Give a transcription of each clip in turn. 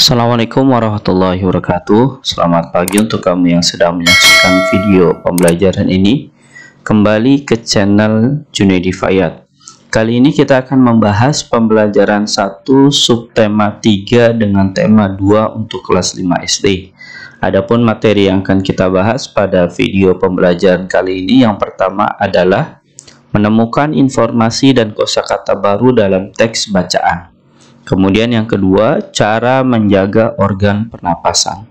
Assalamualaikum warahmatullahi wabarakatuh Selamat pagi untuk kamu yang sedang menyaksikan video pembelajaran ini Kembali ke channel Junaidi Fayad Kali ini kita akan membahas pembelajaran 1 subtema 3 dengan tema 2 untuk kelas 5 SD Adapun materi yang akan kita bahas pada video pembelajaran kali ini yang pertama adalah menemukan informasi dan kosakata baru dalam teks bacaan. Kemudian yang kedua, cara menjaga organ pernapasan.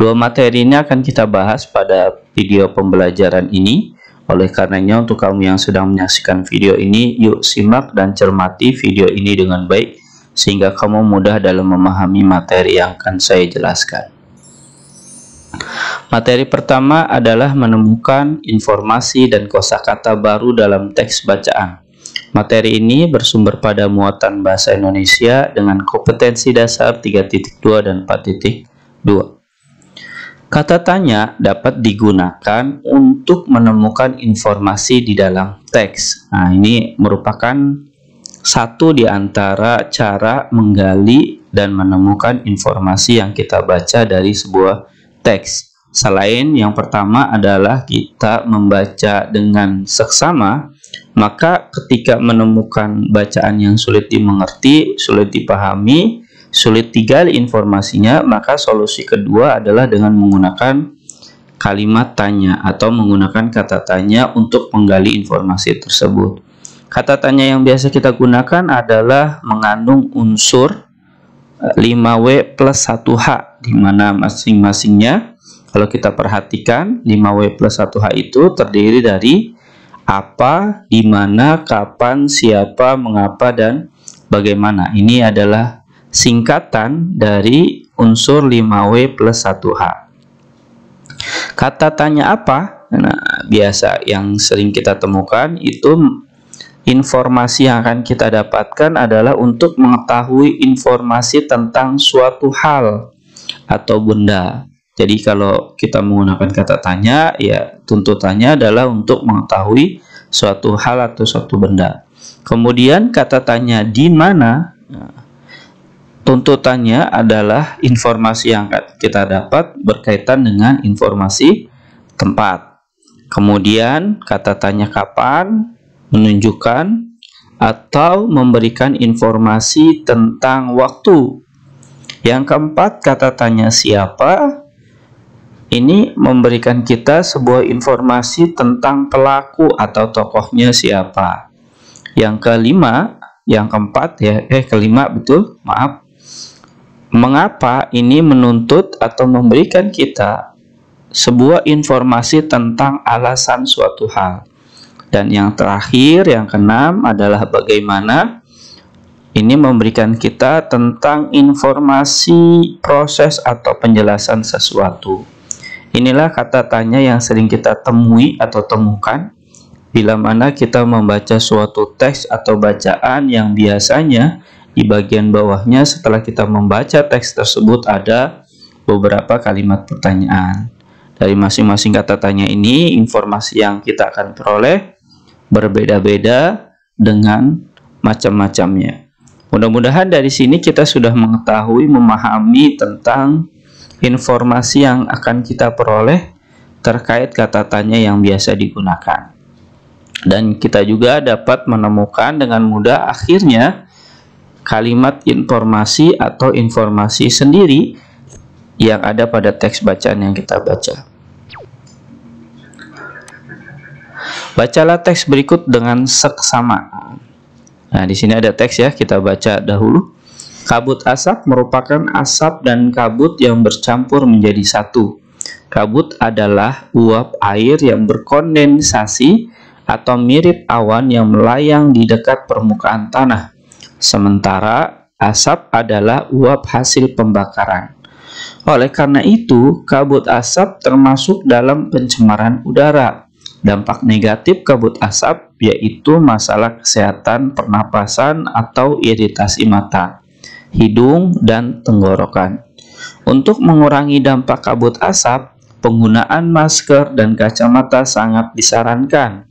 Dua materi ini akan kita bahas pada video pembelajaran ini. Oleh karenanya untuk kamu yang sedang menyaksikan video ini, yuk simak dan cermati video ini dengan baik sehingga kamu mudah dalam memahami materi yang akan saya jelaskan. Materi pertama adalah menemukan informasi dan kosakata baru dalam teks bacaan. Materi ini bersumber pada muatan bahasa Indonesia dengan kompetensi dasar 3.2 dan 4.2. Kata tanya dapat digunakan untuk menemukan informasi di dalam teks. Nah, ini merupakan satu di antara cara menggali dan menemukan informasi yang kita baca dari sebuah teks. Selain yang pertama adalah kita membaca dengan seksama, maka ketika menemukan bacaan yang sulit dimengerti, sulit dipahami, sulit digali informasinya, maka solusi kedua adalah dengan menggunakan kalimat tanya atau menggunakan kata tanya untuk menggali informasi tersebut. Kata tanya yang biasa kita gunakan adalah mengandung unsur 5W eh, plus 1H, di mana masing-masingnya, kalau kita perhatikan, 5W plus 1H itu terdiri dari apa, di mana, kapan, siapa, mengapa, dan bagaimana. Ini adalah singkatan dari unsur 5W plus 1H. Kata tanya apa? Nah, biasa yang sering kita temukan itu informasi yang akan kita dapatkan adalah untuk mengetahui informasi tentang suatu hal atau benda. Jadi kalau kita menggunakan kata tanya, ya tuntutannya adalah untuk mengetahui suatu hal atau suatu benda. Kemudian kata tanya di mana, nah, tuntutannya adalah informasi yang kita dapat berkaitan dengan informasi tempat. Kemudian kata tanya kapan menunjukkan atau memberikan informasi tentang waktu. Yang keempat, kata tanya siapa ini memberikan kita sebuah informasi tentang pelaku atau tokohnya siapa. Yang kelima, yang keempat ya, eh kelima betul, maaf. Mengapa ini menuntut atau memberikan kita sebuah informasi tentang alasan suatu hal. Dan yang terakhir, yang keenam adalah bagaimana ini memberikan kita tentang informasi proses atau penjelasan sesuatu. Inilah kata tanya yang sering kita temui atau temukan bila mana kita membaca suatu teks atau bacaan yang biasanya di bagian bawahnya setelah kita membaca teks tersebut ada beberapa kalimat pertanyaan. Dari masing-masing kata tanya ini, informasi yang kita akan peroleh berbeda-beda dengan macam-macamnya. Mudah-mudahan dari sini kita sudah mengetahui, memahami tentang informasi yang akan kita peroleh terkait kata tanya yang biasa digunakan. Dan kita juga dapat menemukan dengan mudah akhirnya kalimat informasi atau informasi sendiri yang ada pada teks bacaan yang kita baca. Bacalah teks berikut dengan seksama. Nah, di sini ada teks ya, kita baca dahulu. Kabut asap merupakan asap dan kabut yang bercampur menjadi satu. Kabut adalah uap air yang berkondensasi atau mirip awan yang melayang di dekat permukaan tanah. Sementara asap adalah uap hasil pembakaran. Oleh karena itu, kabut asap termasuk dalam pencemaran udara. Dampak negatif kabut asap yaitu masalah kesehatan pernapasan atau iritasi mata hidung, dan tenggorokan. Untuk mengurangi dampak kabut asap, penggunaan masker dan kacamata sangat disarankan.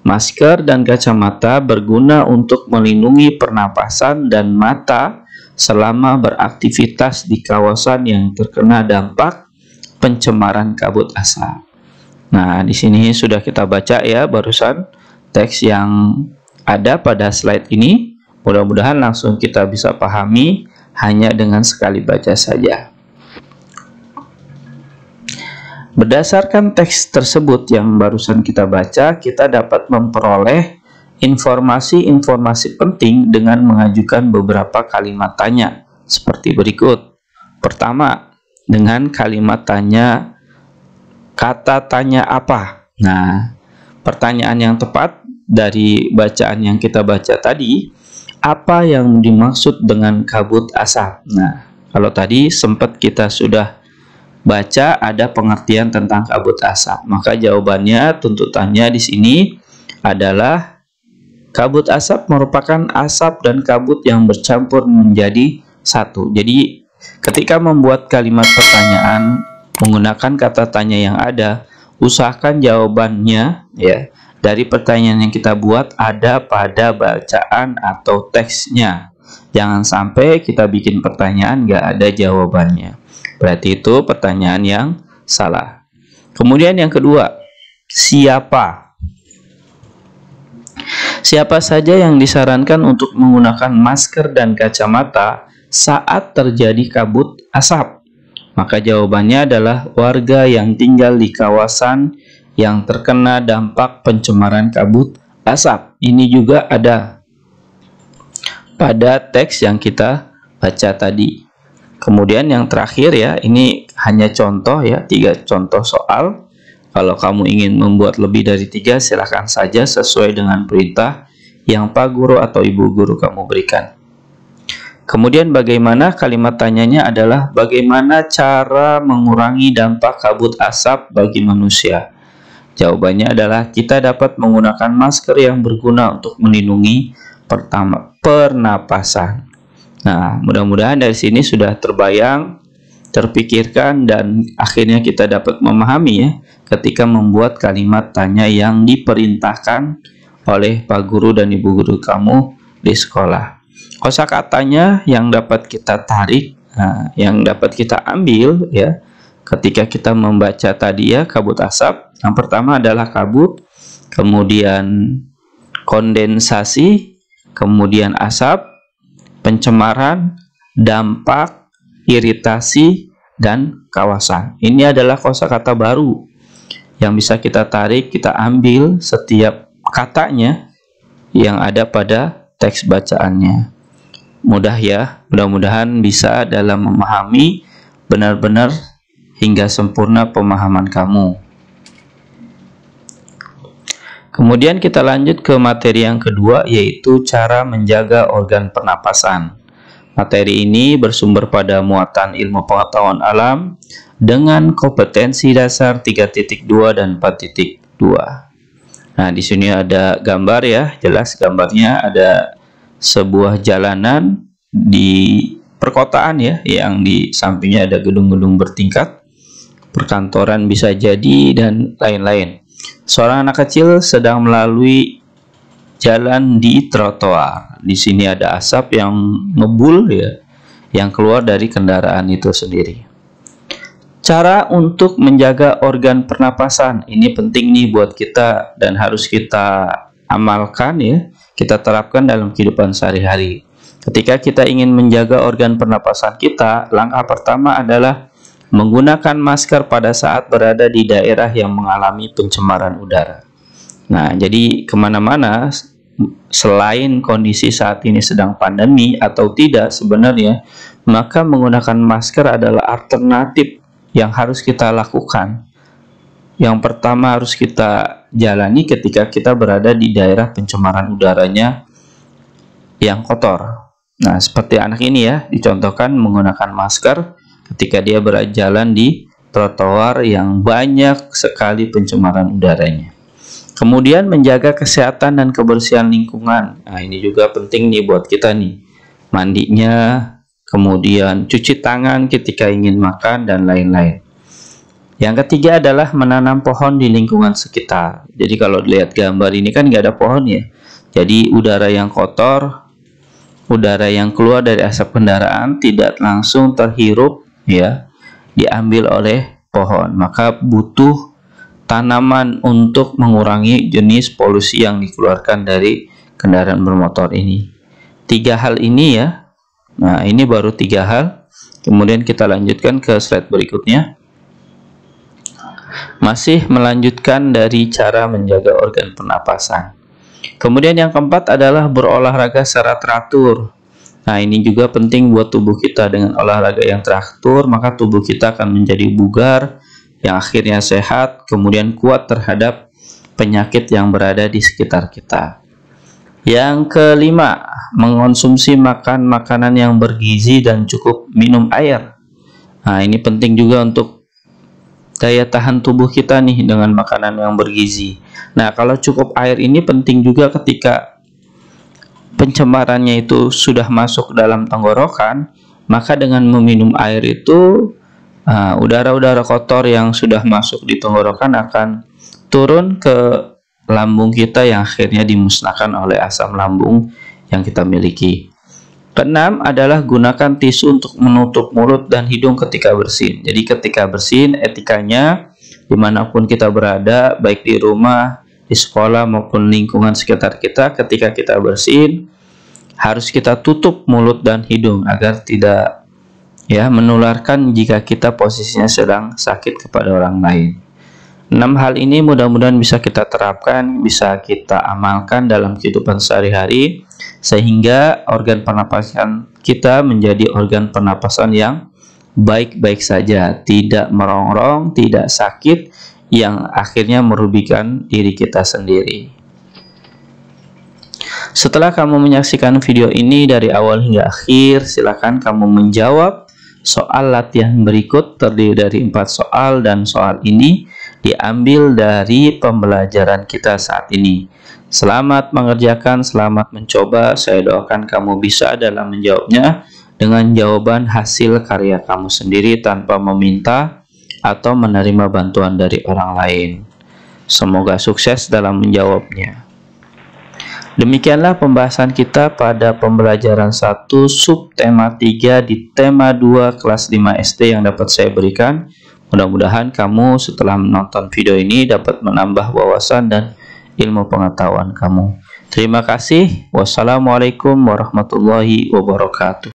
Masker dan kacamata berguna untuk melindungi pernapasan dan mata selama beraktivitas di kawasan yang terkena dampak pencemaran kabut asap. Nah, di sini sudah kita baca ya barusan teks yang ada pada slide ini. Mudah-mudahan langsung kita bisa pahami hanya dengan sekali baca saja. Berdasarkan teks tersebut yang barusan kita baca, kita dapat memperoleh informasi-informasi penting dengan mengajukan beberapa kalimat tanya seperti berikut. Pertama, dengan kalimat tanya kata tanya apa? Nah, pertanyaan yang tepat dari bacaan yang kita baca tadi apa yang dimaksud dengan kabut asap? Nah, kalau tadi sempat kita sudah baca ada pengertian tentang kabut asap. Maka jawabannya tuntutannya di sini adalah kabut asap merupakan asap dan kabut yang bercampur menjadi satu. Jadi ketika membuat kalimat pertanyaan menggunakan kata tanya yang ada, usahakan jawabannya ya dari pertanyaan yang kita buat ada pada bacaan atau teksnya. Jangan sampai kita bikin pertanyaan nggak ada jawabannya. Berarti itu pertanyaan yang salah. Kemudian yang kedua, siapa? Siapa saja yang disarankan untuk menggunakan masker dan kacamata saat terjadi kabut asap? Maka jawabannya adalah warga yang tinggal di kawasan yang terkena dampak pencemaran kabut asap. Ini juga ada pada teks yang kita baca tadi. Kemudian yang terakhir ya, ini hanya contoh ya, tiga contoh soal. Kalau kamu ingin membuat lebih dari tiga, silakan saja sesuai dengan perintah yang Pak Guru atau Ibu Guru kamu berikan. Kemudian bagaimana kalimat tanyanya adalah bagaimana cara mengurangi dampak kabut asap bagi manusia. Jawabannya adalah kita dapat menggunakan masker yang berguna untuk melindungi pertama pernapasan. Nah, mudah-mudahan dari sini sudah terbayang, terpikirkan dan akhirnya kita dapat memahami ya ketika membuat kalimat tanya yang diperintahkan oleh Pak Guru dan Ibu Guru kamu di sekolah. Kosakatanya yang dapat kita tarik, nah, yang dapat kita ambil ya ketika kita membaca tadi ya kabut asap yang pertama adalah kabut, kemudian kondensasi, kemudian asap, pencemaran, dampak, iritasi, dan kawasan. Ini adalah kosakata baru yang bisa kita tarik, kita ambil setiap katanya yang ada pada teks bacaannya. Mudah ya, mudah-mudahan bisa dalam memahami benar-benar hingga sempurna pemahaman kamu. Kemudian kita lanjut ke materi yang kedua yaitu cara menjaga organ pernapasan. Materi ini bersumber pada muatan ilmu pengetahuan alam dengan kompetensi dasar 3.2 dan 4.2. Nah, di sini ada gambar ya, jelas gambarnya ada sebuah jalanan di perkotaan ya yang di sampingnya ada gedung-gedung bertingkat, perkantoran bisa jadi dan lain-lain. Seorang anak kecil sedang melalui jalan di trotoar. Di sini ada asap yang ngebul ya, yang keluar dari kendaraan itu sendiri. Cara untuk menjaga organ pernapasan ini penting nih buat kita dan harus kita amalkan ya, kita terapkan dalam kehidupan sehari-hari. Ketika kita ingin menjaga organ pernapasan kita, langkah pertama adalah menggunakan masker pada saat berada di daerah yang mengalami pencemaran udara. Nah, jadi kemana-mana selain kondisi saat ini sedang pandemi atau tidak sebenarnya, maka menggunakan masker adalah alternatif yang harus kita lakukan. Yang pertama harus kita jalani ketika kita berada di daerah pencemaran udaranya yang kotor. Nah, seperti anak ini ya, dicontohkan menggunakan masker ketika dia berjalan di trotoar yang banyak sekali pencemaran udaranya. Kemudian menjaga kesehatan dan kebersihan lingkungan. Nah, ini juga penting nih buat kita nih. Mandinya, kemudian cuci tangan ketika ingin makan dan lain-lain. Yang ketiga adalah menanam pohon di lingkungan sekitar. Jadi kalau lihat gambar ini kan nggak ada pohon ya. Jadi udara yang kotor, udara yang keluar dari asap kendaraan tidak langsung terhirup ya diambil oleh pohon maka butuh tanaman untuk mengurangi jenis polusi yang dikeluarkan dari kendaraan bermotor ini tiga hal ini ya nah ini baru tiga hal kemudian kita lanjutkan ke slide berikutnya masih melanjutkan dari cara menjaga organ pernapasan kemudian yang keempat adalah berolahraga secara teratur Nah, ini juga penting buat tubuh kita dengan olahraga yang teratur, maka tubuh kita akan menjadi bugar yang akhirnya sehat, kemudian kuat terhadap penyakit yang berada di sekitar kita. Yang kelima, mengonsumsi makan makanan yang bergizi dan cukup minum air. Nah, ini penting juga untuk daya tahan tubuh kita nih dengan makanan yang bergizi. Nah, kalau cukup air ini penting juga ketika pencemarannya itu sudah masuk dalam tenggorokan, maka dengan meminum air itu ah, udara-udara uh, kotor yang sudah masuk di tenggorokan akan turun ke lambung kita yang akhirnya dimusnahkan oleh asam lambung yang kita miliki. Keenam adalah gunakan tisu untuk menutup mulut dan hidung ketika bersin. Jadi ketika bersin etikanya dimanapun kita berada, baik di rumah, di sekolah maupun lingkungan sekitar kita ketika kita bersin harus kita tutup mulut dan hidung agar tidak ya menularkan jika kita posisinya sedang sakit kepada orang lain. Enam hal ini mudah-mudahan bisa kita terapkan, bisa kita amalkan dalam kehidupan sehari-hari sehingga organ pernapasan kita menjadi organ pernapasan yang baik-baik saja, tidak merongrong, tidak sakit yang akhirnya merugikan diri kita sendiri. Setelah kamu menyaksikan video ini dari awal hingga akhir, silakan kamu menjawab soal latihan berikut terdiri dari empat soal dan soal ini diambil dari pembelajaran kita saat ini. Selamat mengerjakan, selamat mencoba. Saya doakan kamu bisa dalam menjawabnya dengan jawaban hasil karya kamu sendiri tanpa meminta atau menerima bantuan dari orang lain. Semoga sukses dalam menjawabnya. Demikianlah pembahasan kita pada pembelajaran 1 subtema 3 di tema 2 kelas 5 SD yang dapat saya berikan. Mudah-mudahan kamu setelah menonton video ini dapat menambah wawasan dan ilmu pengetahuan kamu. Terima kasih. Wassalamualaikum warahmatullahi wabarakatuh.